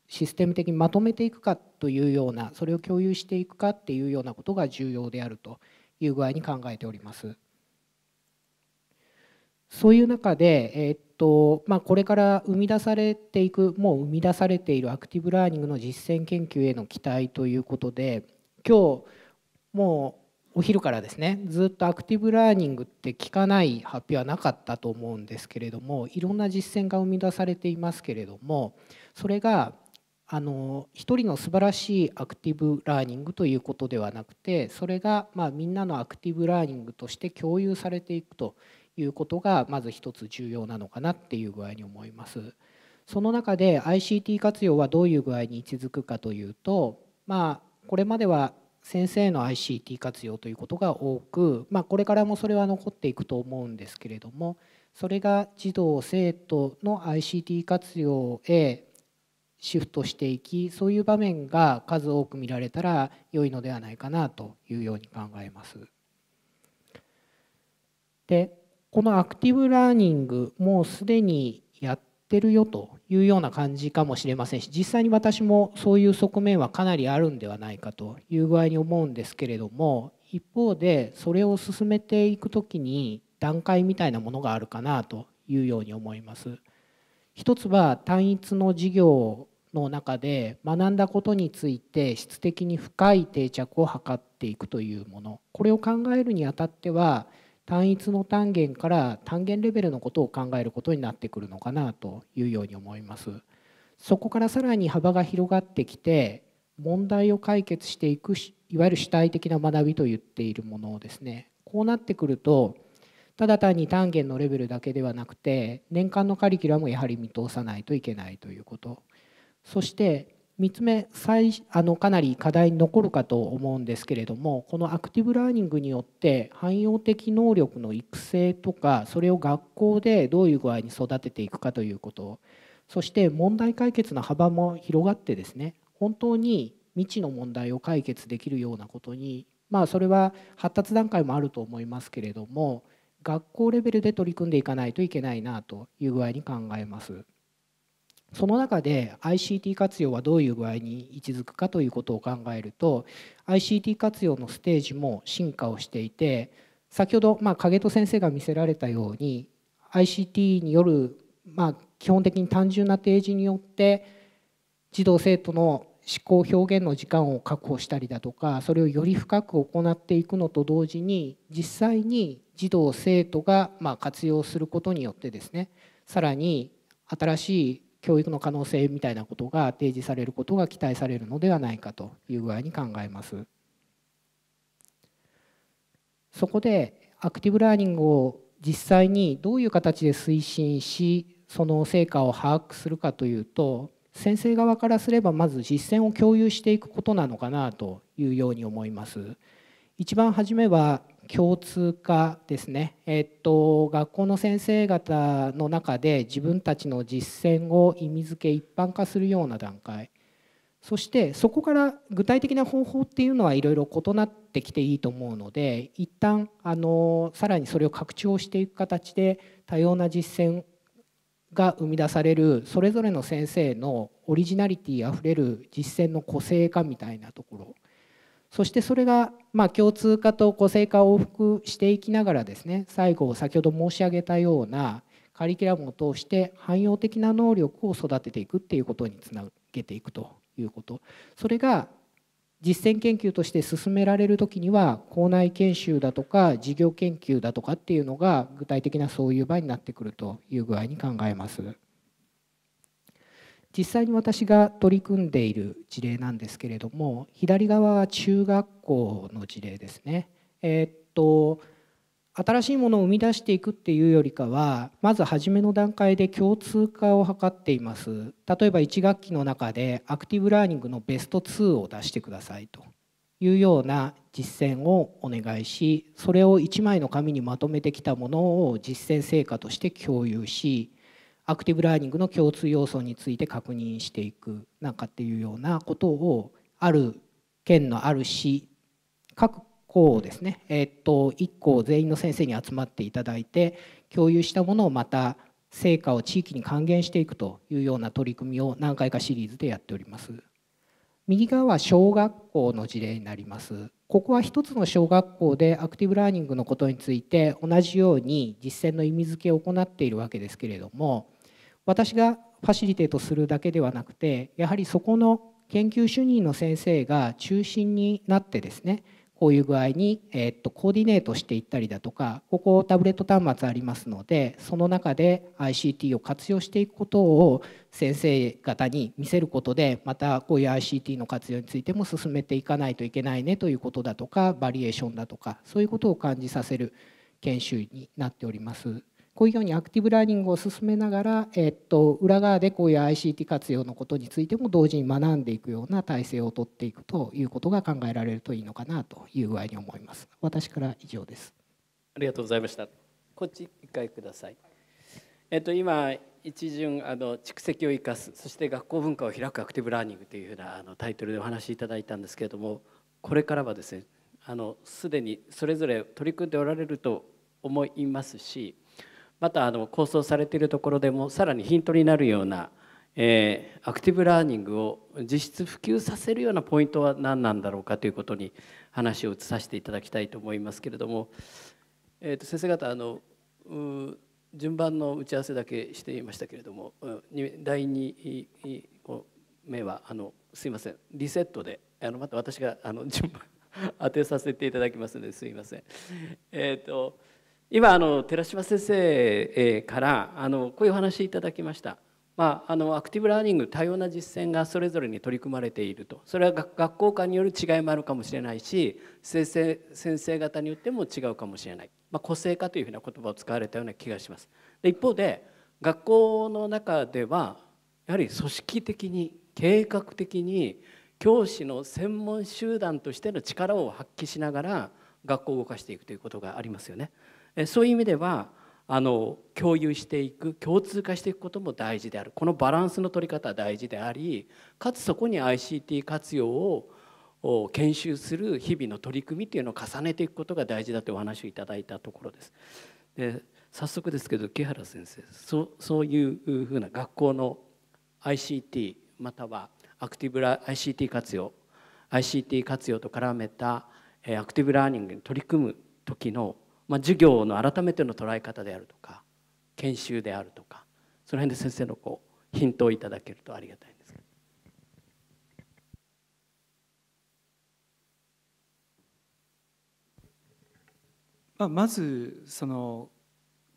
システム的にまとめていくかというようなそれを共有していくかっていうようなことが重要であるという具合に考えております。そういう中で、えー、っとまあ、これから生み出されていくもう生み出されているアクティブラーニングの実践研究への期待ということで今日もうお昼からですねずっとアクティブラーニングって聞かない発表はなかったと思うんですけれどもいろんな実践が生み出されていますけれどもそれがあの一人の素晴らしいアクティブラーニングということではなくてそれがまあみんなのアクティブラーニングとして共有されていくということがまず一つ重要なのかなっていう具合に思います。その中で ICT 活用はどういう具合に位置づくかというとまあこれまでは先生の ICT 活用ということが多く、まあ、これからもそれは残っていくと思うんですけれどもそれが児童生徒の ICT 活用へシフトしていきそういう場面が数多く見られたら良いのではないかなというように考えます。でこのアクティブラーニングもうすでにやってるよというような感じかもしれませんし実際に私もそういう側面はかなりあるんではないかという具合に思うんですけれども一方でそれを進めていく時に段階みたいなものがあるかなというように思います。一つは単一の事業の中で学んだことについて質的に深い定着を図っていくというものこれを考えるにあたっては単一の単元から単元レベルのことを考えることになってくるのかなというように思います。そこからさらに幅が広がってきて問題を解決していくいわゆる主体的な学びと言っているものですねこうなってくるとただ単に単元のレベルだけではなくて年間のカリキュラムをやはり見通さないといけないということそして3つ目最あのかなり課題に残るかと思うんですけれどもこのアクティブラーニングによって汎用的能力の育成とかそれを学校でどういう具合に育てていくかということそして問題解決の幅も広がってですね本当に未知の問題を解決できるようなことにまあそれは発達段階もあると思いますけれども学校レベルで取り組んでいかないといけないなという具合に考えます。その中で ICT 活用はどういう具合に位置づくかということを考えると ICT 活用のステージも進化をしていて先ほどまあ影戸先生が見せられたように ICT によるまあ基本的に単純な提示によって児童生徒の思考表現の時間を確保したりだとかそれをより深く行っていくのと同時に実際に児童生徒がま活用することによってですねさらに新しい教育の可能性みたいなことが提示されることが期待されるのではないかという具合に考えます。そこでアクティブラーニングを実際にどういう形で推進しその成果を把握するかというと先生側からすればまず実践を共有していくことなのかなというように思います。一番初めは共通化ですね、えっと、学校の先生方の中で自分たちの実践を意味づけ一般化するような段階そしてそこから具体的な方法っていうのはいろいろ異なってきていいと思うので一旦あのさらにそれを拡張していく形で多様な実践が生み出されるそれぞれの先生のオリジナリティあふれる実践の個性化みたいなところそしてそれがま共通化と個性化を往復していきながらですね最後先ほど申し上げたようなカリキュラムを通して汎用的な能力を育てていくっていうことにつなげていくということそれが実践研究として進められる時には校内研修だとか事業研究だとかっていうのが具体的なそういう場になってくるという具合に考えます。実際に私が取り組んでいる事例なんですけれども左側は中学校の事例ですね。えー、っと新しいものを生み出していくっていうよりかはまず初めの段階で共通化を図っています例えば1学期の中でアクティブラーニングのベスト2を出してくださいというような実践をお願いしそれを1枚の紙にまとめてきたものを実践成果として共有しアクティブラーニングの共通要素について確認していくなんかっていうようなことをある県のある市各校ですね、えっと1校全員の先生に集まっていただいて共有したものをまた成果を地域に還元していくというような取り組みを何回かシリーズでやっております。右側は小学校の事例になります。ここは一つの小学校でアクティブラーニングのことについて同じように実践の意味付けを行っているわけですけれども私がファシリテートするだけではなくてやはりそこの研究主任の先生が中心になってですねこういう具合に、えっとコーディネートしていったりだとかここタブレット端末ありますのでその中で ICT を活用していくことを先生方に見せることでまたこういう ICT の活用についても進めていかないといけないねということだとかバリエーションだとかそういうことを感じさせる研修になっております。こういうようにアクティブラーニングを進めながら、えっと、裏側でこういう ICT 活用のことについても同時に学んでいくような体制をとっていくということが考えられるといいのかなという具合に思います。私から以上です。ありがとうございました。こっち一回ください。えっと今一巡あの蓄積を生かす、そして学校文化を開くアクティブラーニングというふうなあのタイトルでお話しいただいたんですけれども、これからはですね、あのすでにそれぞれ取り組んでおられると思いますし。またあの構想されているところでもさらにヒントになるような、えー、アクティブラーニングを実質普及させるようなポイントは何なんだろうかということに話を移させていただきたいと思いますけれども、えー、と先生方あの順番の打ち合わせだけしていましたけれども第2目はあのすいませんリセットであのまた私があの順番当てさせていただきますのですいません。えーと今あの寺島先生からあのこういうお話いただきました。まあ、あのアクティブラーニング多様な実践がそれぞれに取り組まれているとそれは学校間による違いもあるかもしれないし先生先生方によっても違うかもしれない、まあ、個性化というふうな言葉を使われたような気がします。で一方で学校の中ではやはり組織的に計画的に教師の専門集団としての力を発揮しながら学校を動かしていくということがありますよね。そういう意味ではあの共有していく共通化していくことも大事であるこのバランスの取り方は大事でありかつそこに ICT 活用を研修する日々の取り組みっていうのを重ねていくことが大事だというお話をいただいたところです。で早速ですけど木原先生そそういうふうな学校の ICT またはアクティブラ ICT 活用 ICT 活用と絡めたアクティブラーニングに取り組む時のまあ、授業の改めての捉え方であるとか研修であるとかその辺で先生のこうヒントをいただけるとありがたいんですけど。まあ、まずその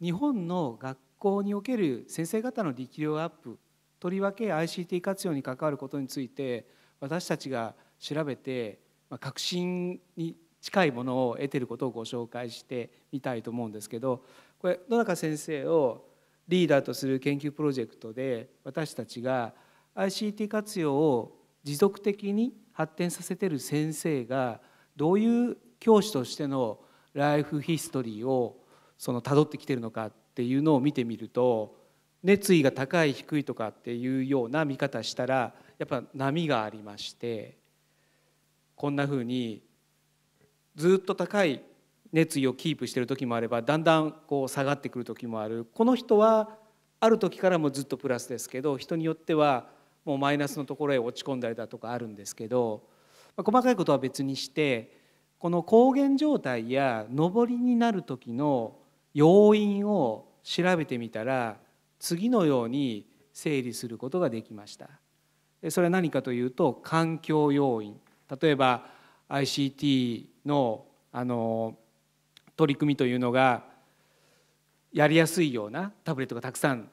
日本の学校における先生方の力量アップとりわけ ICT 活用に関わることについて私たちが調べて革新に近いものを得てることをご紹介してみたいと思うんですけどこれ野中先生をリーダーとする研究プロジェクトで私たちが ICT 活用を持続的に発展させてる先生がどういう教師としてのライフヒストリーをそのってきてるのかっていうのを見てみると熱意が高い低いとかっていうような見方したらやっぱ波がありましてこんなふうにずっと高い熱意をキープしている時もあればだんだんこう下がってくる時もあるこの人はある時からもずっとプラスですけど人によってはもうマイナスのところへ落ち込んだりだとかあるんですけど、まあ、細かいことは別にしてこの高原状態や上りになる時の要因を調べてみたら次のように整理することができました。それは何かというと環境要因例えば ICT のあの取り組みというのがやりやすいようなタブレットがたくさん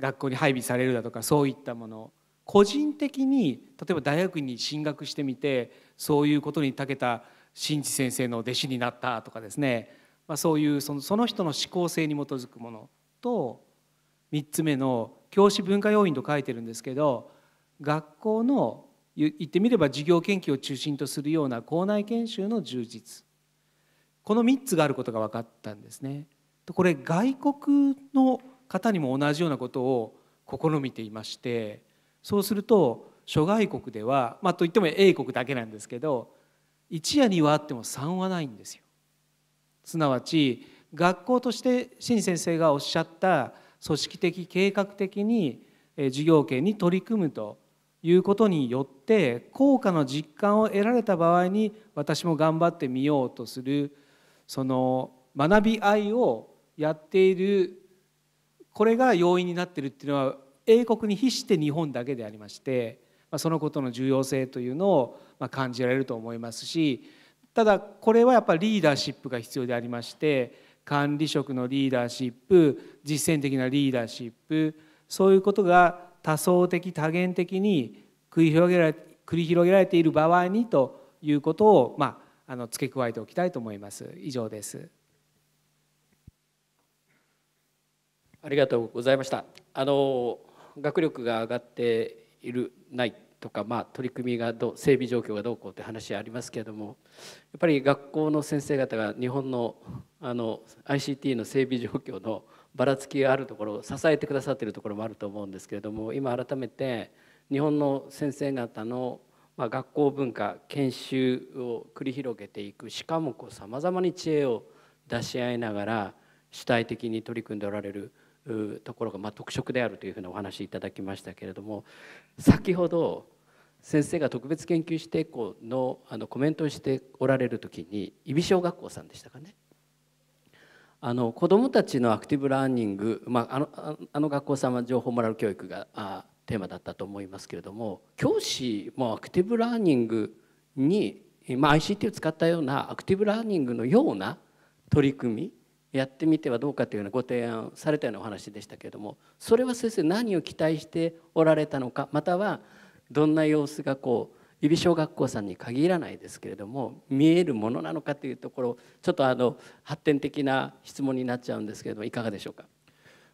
学校に配備されるだとかそういったもの個人的に例えば大学に進学してみてそういうことに長けた新地先生の弟子になったとかですね、まあ、そういうそのその人の思考性に基づくものと3つ目の教師文化要因と書いてるんですけど学校の言ってみれば事業研究を中心とするような校内研修の充実この3つがあることが分かったんですね。これ外国の方にも同じようなことを試みていましてそうすると諸外国ではまあといっても英国だけなんですけど一夜にはあっても3はないんですよ。すなわち学校として新先生がおっしゃった組織的計画的に事業権に取り組むということによって効果の実感を得られた場合に私も頑張ってみようとするその学び合いをやっているこれが要因になってるっていうのは英国に比して日本だけでありましてそのことの重要性というのを感じられると思いますしただこれはやっぱりリーダーシップが必要でありまして管理職のリーダーシップ実践的なリーダーシップそういうことが多層的多元的に繰り広げられ繰り広げられている場合にということを、まあ、あの付け加えておきたいと思います。以上です。ありがとうございました。あの学力が上がっているないとか、まあ、取り組みがどう整備状況がどうこうって話ありますけれどもやっぱり学校の先生方が日本のあの ICT の整備状況のばらつきがあるところ支えてくださっているところもあると思うんですけれども今改めて日本の先生方のま学校文化研修を繰り広げていくしかもこうさまざまに知恵を出し合いながら主体的に取り組んでおられるところが、まあ、特色であるというふうなお話いただきましたけれども先ほど先生が特別研究指定校のあのコメントをしておられる時に伊比小学校さんでしたかねあの子どもたちのアクティブラーニング、まあ、あのあの学校さんは情報モラル教育があテーマだったと思いますけれども教師もアクティブラーニングに、まあ、ICT を使ったようなアクティブラーニングのような取り組みやってみてはどうかというようなご提案されたようなお話でしたけれどもそれは先生何を期待しておられたのかまたはどんな様子がこう指小学校さんに限らないですけれども見えるものなのかというところちょっとあの発展的な質問になっちゃうんですけれどもいかがでしょうか。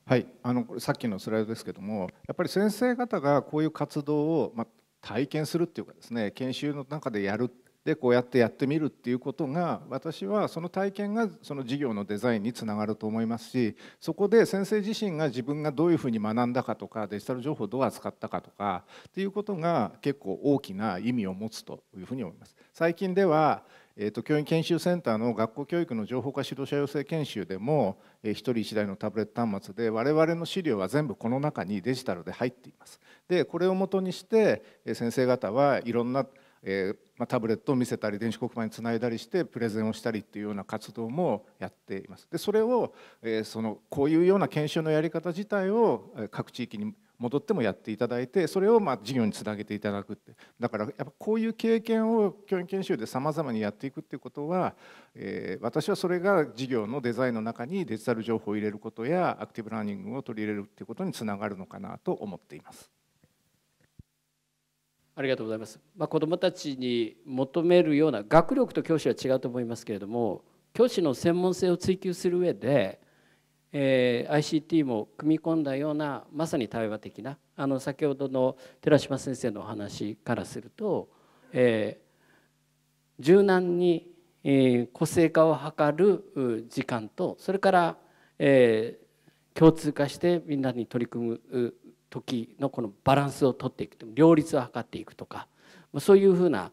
はい、あのさっきのスライドですけどもやっぱり先生方がこういう活動を、まあ、体験するっていうかですね研修の中でやるっでこうやってやってみるっていうことが私はその体験がその事業のデザインにつながると思いますしそこで先生自身が自分がどういうふうに学んだかとかデジタル情報をどう扱ったかとかっていうことが結構大きな意味を持つというふうに思います。最近ではえと教員研修センターの学校教育の情報化指導者養成研修でも、一1人1台のタブレット端末で我々の資料は全部この中にデジタルで入っています。でこれをもとにして先生方はいろんなえー、まあ、タブレットを見せたり電子黒板につないだりしてプレゼンをしたりっていうような活動もやっています。でそれを、えー、そのこういうような研修のやり方自体を各地域に戻ってもやっていただいてそれをまあ事業につなげていただくってだからやっぱこういう経験を教員研修でさまざまにやっていくっていうことは、えー、私はそれが事業のデザインの中にデジタル情報を入れることやアクティブラーニングを取り入れるっていうことにつながるのかなと思っています。ありがとうございます、まあ、子どもたちに求めるような学力と教師は違うと思いますけれども教師の専門性を追求する上で、えー、ICT も組み込んだようなまさに対話的なあの先ほどの寺島先生のお話からすると、えー、柔軟に、えー、個性化を図る時間とそれから、えー、共通化してみんなに取り組む時のこのバランスをとっていく両立を図っていくとかそういうふうな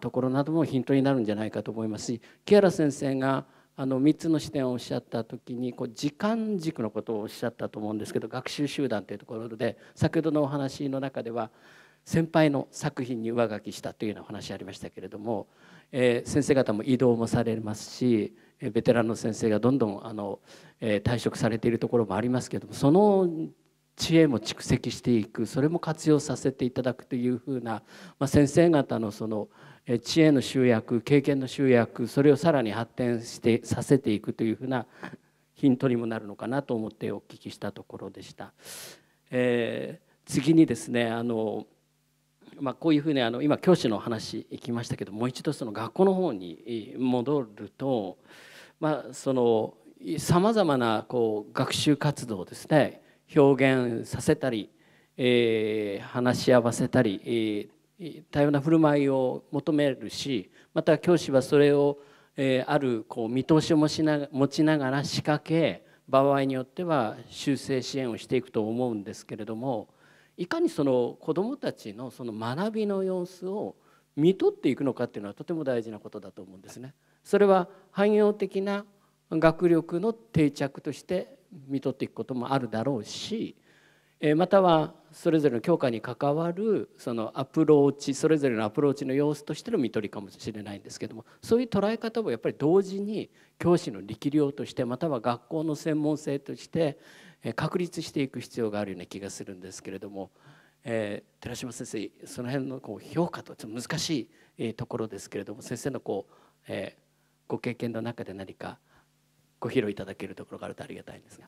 ところなどもヒントになるんじゃないかと思いますし木原先生があの3つの視点をおっしゃった時にこう時間軸のことをおっしゃったと思うんですけど学習集団というところで先ほどのお話の中では先輩の作品に上書きしたというようなお話ありましたけれども、えー、先生方も移動もされますしベテランの先生がどんどんあの、えー、退職されているところもありますけどもその知恵も蓄積していくそれも活用させていただくというふうな、まあ、先生方のその知恵の集約経験の集約それをさらに発展してさせていくというふうなヒントにもなるのかなと思ってお聞きしたところでした。えー、次にですねあのまあ、こういうふうにあの今教師の話いきましたけどもう一度その学校の方に戻ると、まあ、そのさまざまなこう学習活動ですね表現させたり、えー、話し合わせたり、えー、多様な振る舞いを求めるしまた教師はそれを、えー、あるこう見通しを持ちな持ちながら仕掛け場合によっては修正支援をしていくと思うんですけれどもいかにその子どもたちのその学びの様子を見取っていくのかっていうのはとても大事なことだと思うんですね。それは汎用的な学力の定着としてみ取っていくこともあるだろうしまたはそれぞれの教科に関わるそのアプローチそれぞれのアプローチの様子としての見取りかもしれないんですけどもそういう捉え方をやっぱり同時に教師の力量としてまたは学校の専門性として確立していく必要があるような気がするんですけれども、えー、寺島先生その辺のこう評価とちょっと難しいところですけれども先生のこう、えー、ご経験の中で何かご披露いただけるところがあるとありがたいんですが。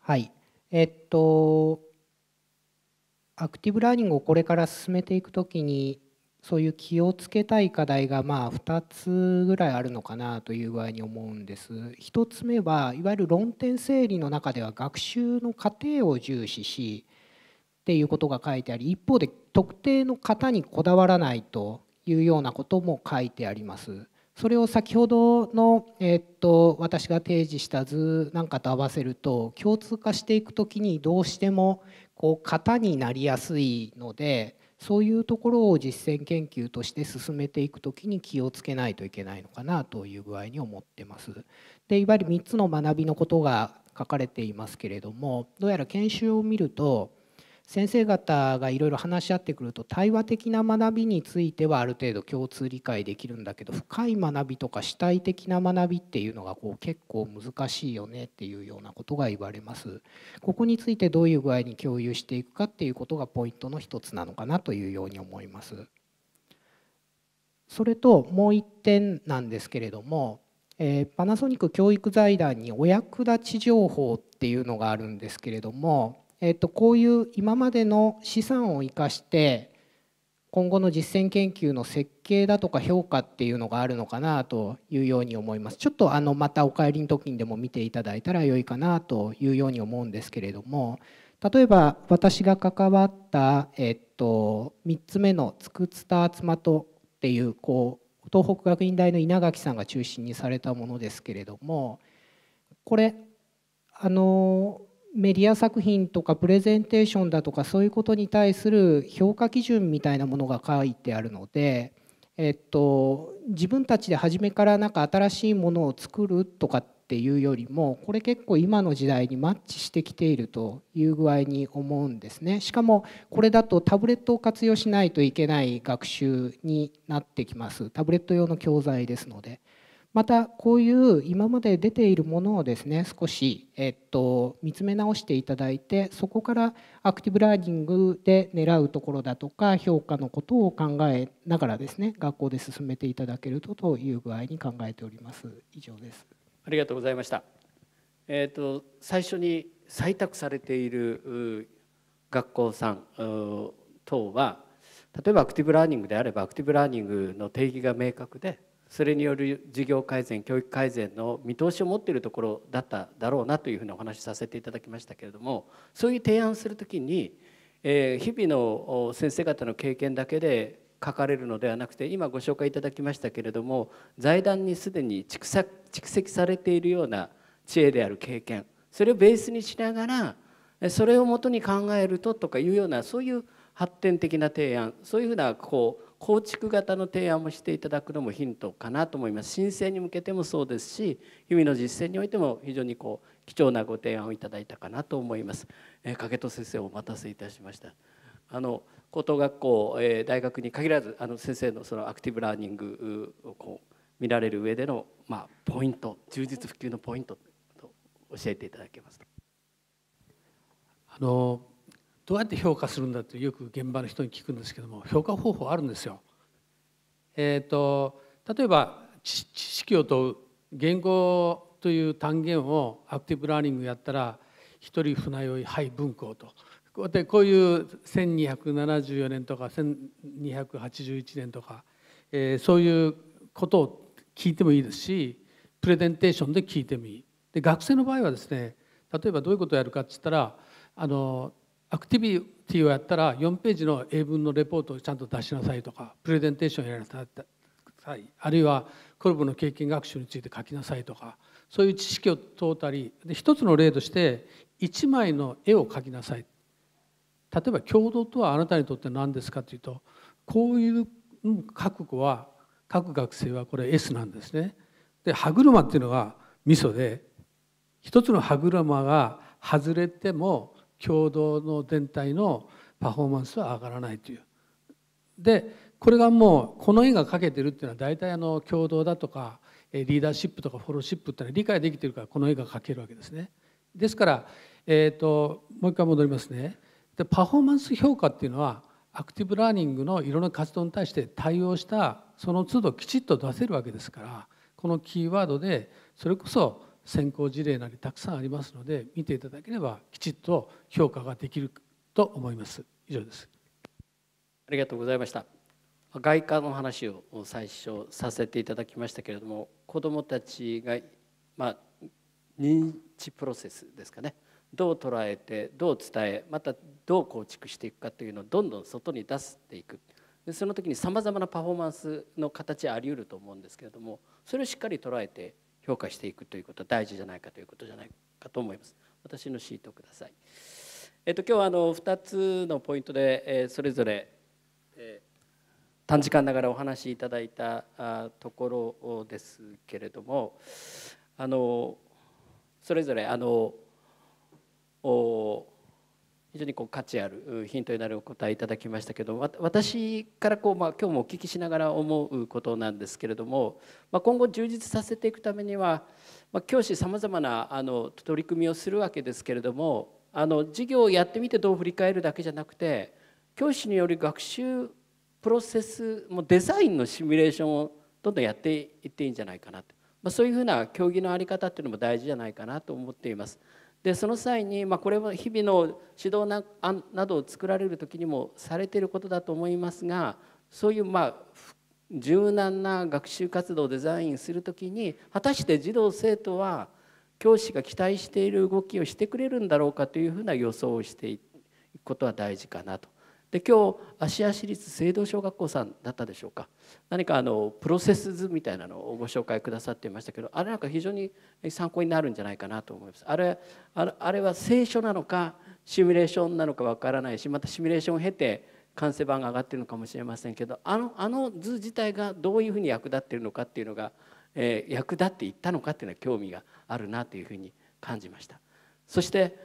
はい、えっとアクティブラーニングをこれから進めていくときにそういう気をつけたい課題がまあ2つぐらいあるのかなという具合に思うんです。1つ目はいわゆる論点整理の中では学習の過程を重視しっていうことが書いてあり一方で特定の型にこだわらないというようなことも書いてあります。それを先ほどの、えっと私が提示した図なんかと合わせると共通化していく時にどうしてもこう型になりやすいのでそういうところを実践研究として進めていく時に気をつけないといけないのかなという具合に思ってます。でいわゆる3つの学びのことが書かれていますけれどもどうやら研修を見ると先生方がいろいろ話し合ってくると対話的な学びについてはある程度共通理解できるんだけど深い学びとか主体的な学びっていうのがこう結構難しいよねっていうようなことが言われます。ここについてどういう具合に共有していくかっていうことがポイントの一つなのかなというように思います。それともう一点なんですけれどもえー、パナソニック教育財団にお役立ち情報っていうのがあるんですけれどもえっと、こういう今までの資産を生かして今後の実践研究の設計だとか評価っていうのがあるのかなというように思いますちょっとあのまたお帰りの時にでも見ていただいたら良いかなというように思うんですけれども例えば私が関わった、えっと、3つ目の「つくつたつまと」っていうこう東北学院大の稲垣さんが中心にされたものですけれどもこれあのメディア作品とかプレゼンテーションだとかそういうことに対する評価基準みたいなものが書いてあるので、えっと、自分たちで初めからなんか新しいものを作るとかっていうよりもこれ結構今の時代にマッチしてきているという具合に思うんですねしかもこれだとタブレットを活用しないといけない学習になってきますタブレット用の教材ですので。またこういう今まで出ているものをですね少し、えっと、見つめ直していただいてそこからアクティブラーニングで狙うところだとか評価のことを考えながらですね学校で進めていただけるとという具合に考えております以上ですありがとうございました、えっと最初に採択されている学校さん等は例えばアクティブラーニングであればアクティブラーニングの定義が明確でそれによる事業改善教育改善の見通しを持っているところだっただろうなというふうにお話しさせていただきましたけれどもそういう提案をする時に、え日々の先生方の経験だけで書かれるのではなくて今ご紹介いただきましたけれども財団にすでに蓄積されているような知恵である経験それをベースにしながらそれをもとに考えるととかいうようなそういう発展的な提案そういうふうなこう構築型の提案もしていただくのもヒントかなと思います申請に向けてもそうですし日々の実践においても非常にこう貴重なご提案をいただいたかなと思います、えー、影戸先生お待たせいたしましたあの高等学校、えー、大学に限らずあの先生のそのアクティブラーニングをこう見られる上での、まあ、ポイント充実普及のポイントと教えていただけますあのどうやって評価するんだってよく現場の人に聞くんですけども評価方法あるんですよ。えーと、例えば知識を問う言語という単元をアクティブラーニングやったら一人船酔いはい文庫とこうやってこういう1274年とか1281年とか、えー、そういうことを聞いてもいいですしプレゼンテーションで聞いてもいい。で学生の場合はですね例えばどういうことをやるかっつったらあのアクティビティをやったら4ページの英文のレポートをちゃんと出しなさいとかプレゼンテーションやらなさいあるいはコルボの経験学習について書きなさいとかそういう知識を問うたりで一つの例として1枚の絵を描きなさい例えば共同とはあなたにとって何ですかというとこういう覚悟は各学生はこれ S なんですね。で歯車っていうのがミソで一つの歯車が外れても共同の全体のパフォーマンスは上がらないという。でこれがもうこの絵が描けてるっていうのは大体あの共同だとかリーダーシップとかフォローシップっていうのは理解できてるからこの絵が描けるわけですね。ですから、えーと、ともう一回戻りますね。でパフォーマンス評価っていうのはアクティブラーニングのいろんな活動に対して対応したその都度きちっと出せるわけですからこのキーワードでそれこそ先行事例なりたくさんありますので見ていただければきちっと評価ができると思います以上ですありがとうございました外貨の話を最初させていただきましたけれども子どもたちが、まあ、認知プロセスですかねどう捉えてどう伝えまたどう構築していくかというのをどんどん外に出していくでその時にさまざまなパフォーマンスの形ありうると思うんですけれどもそれをしっかり捉えて評価していくということは大事じゃないかということじゃないかと思います。私のシートをください。えっと、今日はあの2つのポイントで、えそれぞれ、え短時間ながらお話しいただいたところですけれどもあのそれぞれあのお非常にこう価値あるヒントになるお答えいただきましたけど私からこう、まあ、今日もお聞きしながら思うことなんですけれども、まあ、今後充実させていくためには、まあ、教師さまざまなあの取り組みをするわけですけれどもあの授業をやってみてどう振り返るだけじゃなくて教師による学習プロセスもデザインのシミュレーションをどんどんやっていっていいんじゃないかなと、まあ、そういうふうな競技の在り方っていうのも大事じゃないかなと思っています。でその際に、まあ、これは日々の指導ななどを作られる時にもされてることだと思いますがそういうまあ柔軟な学習活動をデザインする時に果たして児童生徒は教師が期待している動きをしてくれるんだろうかというふうな予想をしていくことは大事かなとで今日芦屋市立聖堂小学校さんだったでしょうか何かあのプロセス図みたいなのをご紹介くださっていましたけどあれなんか非常に参考になるんじゃないかなと思いますあれあれは聖書なのかシミュレーションなのかわからないしまたシミュレーションを経て完成版が上がってるのかもしれませんけどあのあの図自体がどういうふうに役立っているのかっていうのが、えー、役立っていったのかっていうのは興味があるなというふうに感じました。そして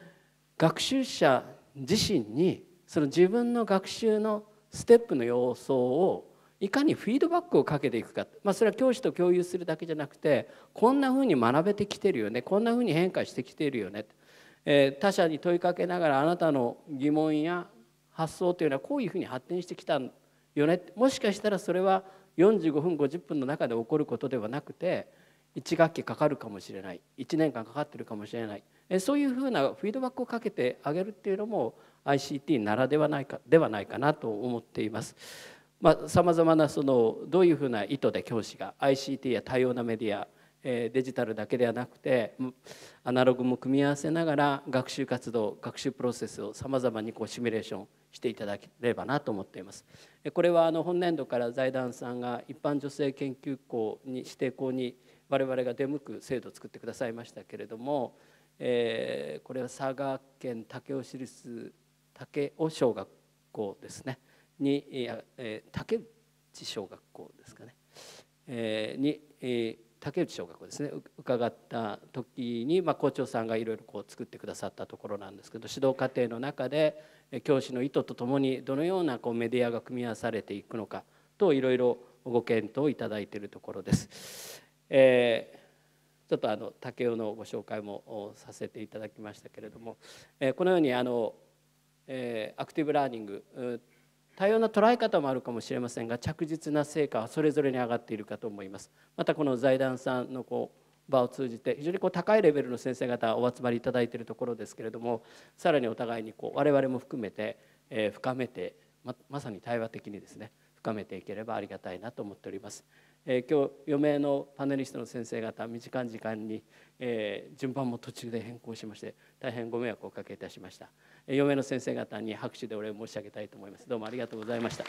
学習者自身にその自分の学習のステップの様相をいかにフィードバックをかけていくか、まあ、それは教師と共有するだけじゃなくてこんなふうに学べてきてるよねこんなふうに変化してきてるよね、えー、他者に問いかけながらあなたの疑問や発想というのはこういうふうに発展してきたよねもしかしたらそれは45分50分の中で起こることではなくて1学期かかるかもしれない1年間かかってるかもしれないそういうふうなフィードバックをかけてあげるっていうのも ICT ならではないかではないかなと思っています。さまざ、まなそのどういうふうな意図で教師が ICT や多様なメディアデジタルだけではなくてアナログも組み合わせながら学習活動学習プロセスをさまざまにこうシミュレーションしていただければなと思っています。これはあの本年度から財団さんが一般女性研究校に指定校に我々が出向く制度を作ってくださいましたけれどもえー、これは佐賀県武雄市立武雄小学校ですねに、えー、竹内小学校ですかね、えー、に、えー、竹内小学校ですね伺った時に、まあ、校長さんがいろいろこう作ってくださったところなんですけど指導課程の中で教師の意図とともにどのようなこうメディアが組み合わされていくのかといろいろご検討いただいているところです。えーちょっとあの竹雄のご紹介もさせていただきましたけれども、えこのようにあの、えアクティブラーニング多様な捉え方もあるかもしれませんが着実な成果はそれぞれに上がっているかと思います。またこの財団さんのこう場を通じて非常にこう高いレベルの先生方お集まりいただいているところですけれどもさらにお互いにこう我々も含めて、え深めてままさに対話的にですね深めていければありがたいなと思っております。え今日余命のパネリストの先生方短い時間に、え順番も途中で変更しまして大変ご迷惑をおかけいたしました余命の先生方に拍手でお礼を申し上げたいと思いますどうもありがとうございました